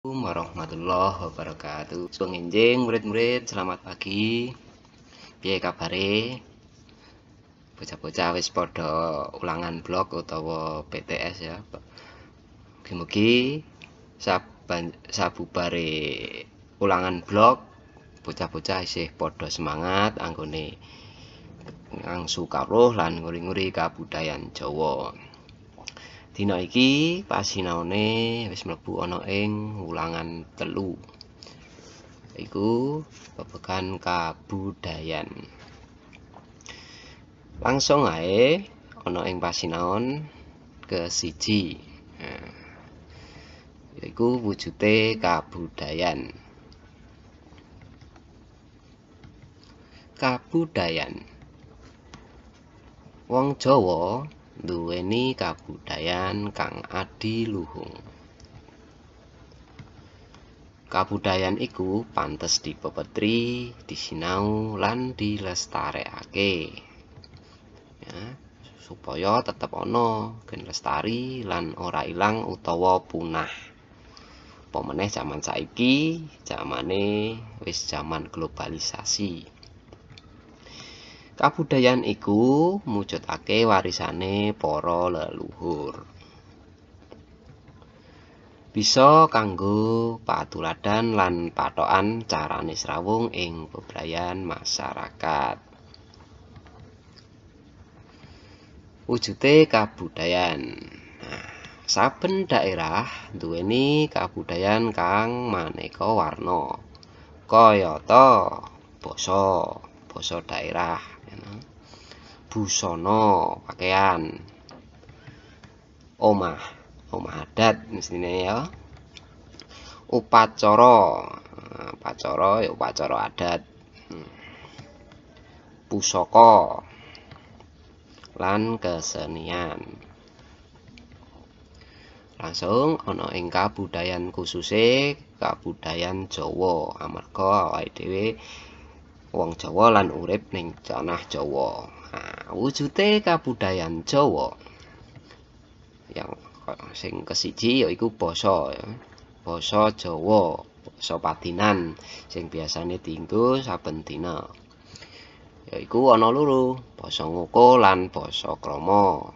Assalamualaikum warahmatullahi wabarakatuh. Sugeng murid-murid, selamat pagi. Piye kabare? Bocah-bocah wis padha ulangan blok utawa PTS ya. Mugi-mugi sabubare ulangan blok bocah-bocah isih padha semangat anggone ngangsu kawruh lan nguri-nguri kabudayan Jawa. Dina iki pasinaone wis mlebu ana ing ulangan telu. Iku bebekan kabudayan. Langsung ae ana ing pasinaon ke siji. Nah, iku wujute kabudayan. Kabudayan. Wong Jawa nduweni kabudayan kang adi luhung. Kabudayan iku pantes dipepetri, disinau lan dilestarekake. Ya, supaya tetep ana, gen lestari lan ora ilang utawa punah. Pemeneh zaman saiki, zamane wis zaman globalisasi. Kabudayan iku mujudake warisane para leluhur. Bisa kanggo patuladan lan patokan carane srawung ing bebrayan masyarakat. Wujute kabudayan. Saben daerah duweni kabudayan kang maneka warna. Kayata basa, basa daerah, Busono pakaian omah omah adat mestinya ya upacara eh, upacara ya upacara adat hmm. pusaka lan kesenian langsung ana ing kabudayan khususe kabudayan Jawa amarga awake dhewe wong Jawa lan urip ning tanah Jawa. Nah, wujude kabudayan Jawa. Yang sing kesiji yaiku basa. Basa Jawa, basa padinan sing biasane dienggo saben dina. Yaiku ana loro, basa ngoko lan basa krama.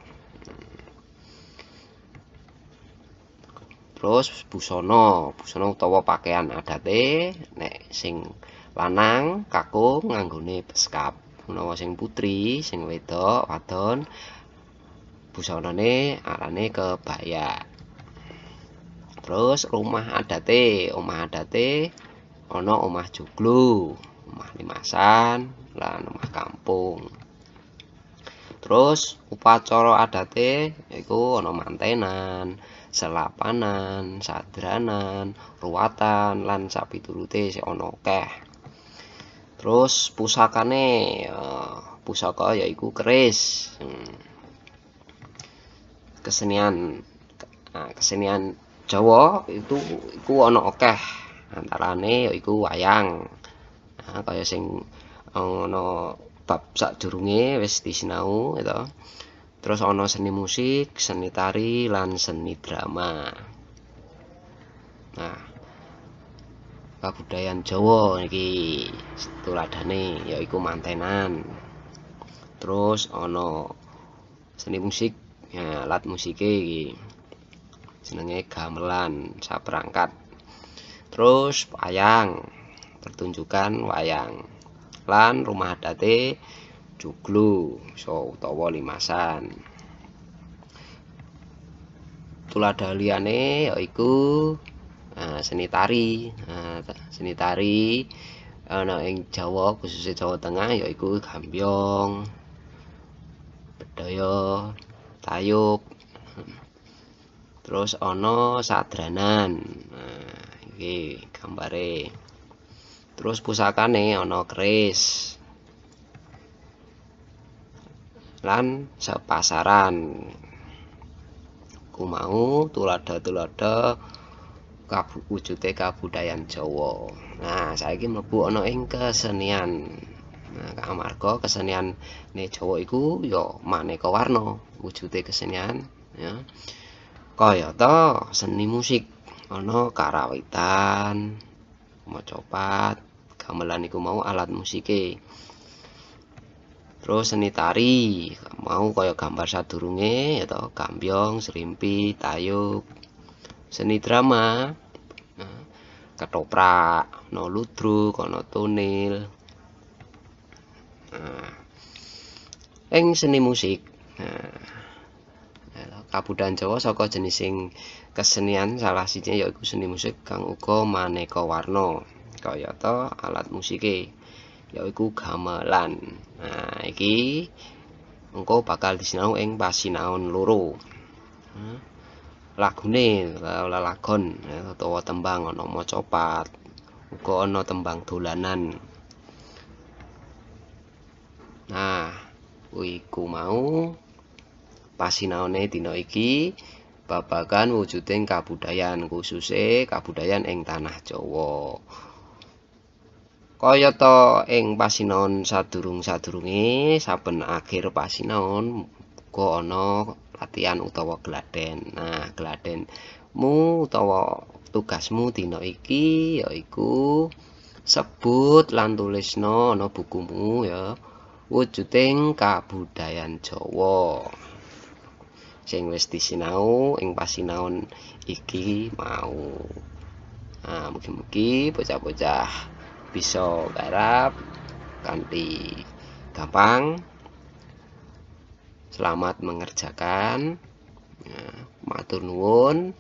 Terus busana, busana utawa pakaian adate nek sing lanang kakung nganggone beskap menawa sing putri sing wedok wadon busanane arane kebaya terus rumah adate omah adate ana omah joglo omah limasan lan omah kampung terus upacara adate iku ana mantenan selapanan sadranan ruatan lan sapiturute sing ana akeh terus pusakane eh, pusaka yaiku keris hmm. kesenian nah, kesenian Jawa itu iku ana akeh antarane yaiku wayang nah, kaya sing eh, ana bab sadurunge wis disinau itu. Terus ono seni musik, seni tari lan seni drama. Nah, kebudayaan Jawa iki tuladane yaiku mantenan. Terus ana seni musik, ya, alat musik iki jenenge gamelan saperangkat. Terus wayang, pertunjukan wayang. Lan rumah adate juglu so utawa limasan. Tuladah liyane yaiku Eh, seni tari eh, seni tari ana ing Jawa khususnya Jawa Tengah yaiku gambyong bedhaya tayuk terus ana sadranan nah eh, iki gambare terus pusakane ana keris lan sepasaran ku mau tulada-tulada kabu wujude kabudayan Jawa. Nah, saiki mlebu ana ing kesenian. Nah, amarga kesenian Jawa iku ya maneka warna wujude kesenian, ya. Kayata seni musik, ana karawitan, macopat, gamelan iku mau alat musike. Terus seni tari, mau kaya gambar sadurunge ya to, gambyong, serimpi, tayuk, seni drama ketoprak no ludru kono tunil nah, eng seni musik nah, kabudan jawa saka jenis sing kesenian salah sijinya yaitu seni musik kang uga maneka warna kayata alat musike yaitu gamelan nah iki engko bakal disinau ing pasinaon loro nah, lagune eh, lalagon eh, utawa tembang ana macapat uga ana tembang dolanan nah iku mau pasinaone dina iki babagan wujuding kabudayan khususe kabudayan ing tanah Jawa kaya ta ing pasinaon sadurung-sadurunge saben akhir pasinaon uga ana latihan utawa gladen. Nah, gladenmu utawa tugasmu dina iki yaiku sebut lan tulisno ana bukumu ya wujuding kabudayan Jawa. Sing wis disinau ing pasinaon iki mau. Nah, mugi-mugi bocah-bocah bisa garap kanthi gampang. selamat mengerjakan nah, matur nuwun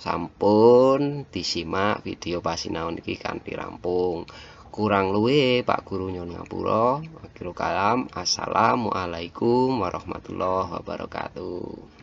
sampun disimak video pasinaon iki kanthi rampung kurang luwe Pak Guru Nyon Ngapura akhirul kalam assalamualaikum warahmatullahi wabarakatuh